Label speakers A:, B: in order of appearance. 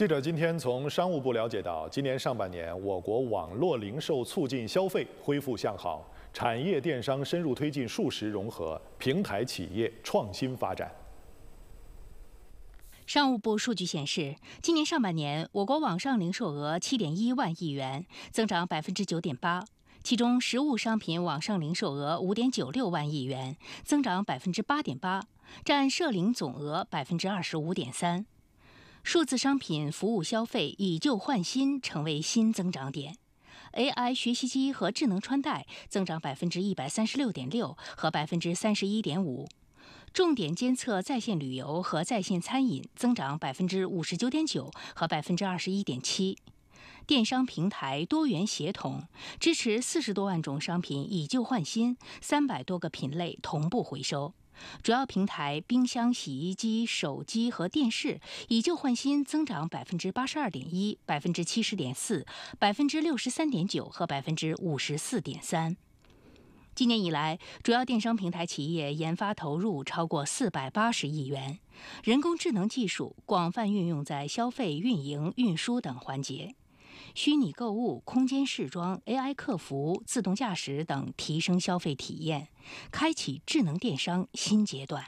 A: 记者今天从商务部了解到，今年上半年我国网络零售促进消费恢复向好，产业电商深入推进数实融合，平台企业创新发展。
B: 商务部数据显示，今年上半年我国网上零售额7.1万亿元，增长9.8%，其中实物商品网上零售额5.96万亿元，增长8.8%，占社零总额25.3%。数字商品服务消费以旧换新成为新增长点，AI 学习机和智能穿戴增长百分之一百三十六点六和百分之三十一点五，重点监测在线旅游和在线餐饮增长百分之五十九点九和百分之二十一点七，电商平台多元协同支持四十多万种商品以旧换新，三百多个品类同步回收。主要平台冰箱、洗衣机、手机和电视以旧换新增长百分之八十二点一、百分之七十点四、百分之六十三点九和百分之五十四点三。今年以来，主要电商平台企业研发投入超过四百八十亿元，人工智能技术广泛运用在消费、运营、运输等环节。虚拟购物、空间试装、AI 客服、自动驾驶等，提升消费体验，开启智能电商新阶段。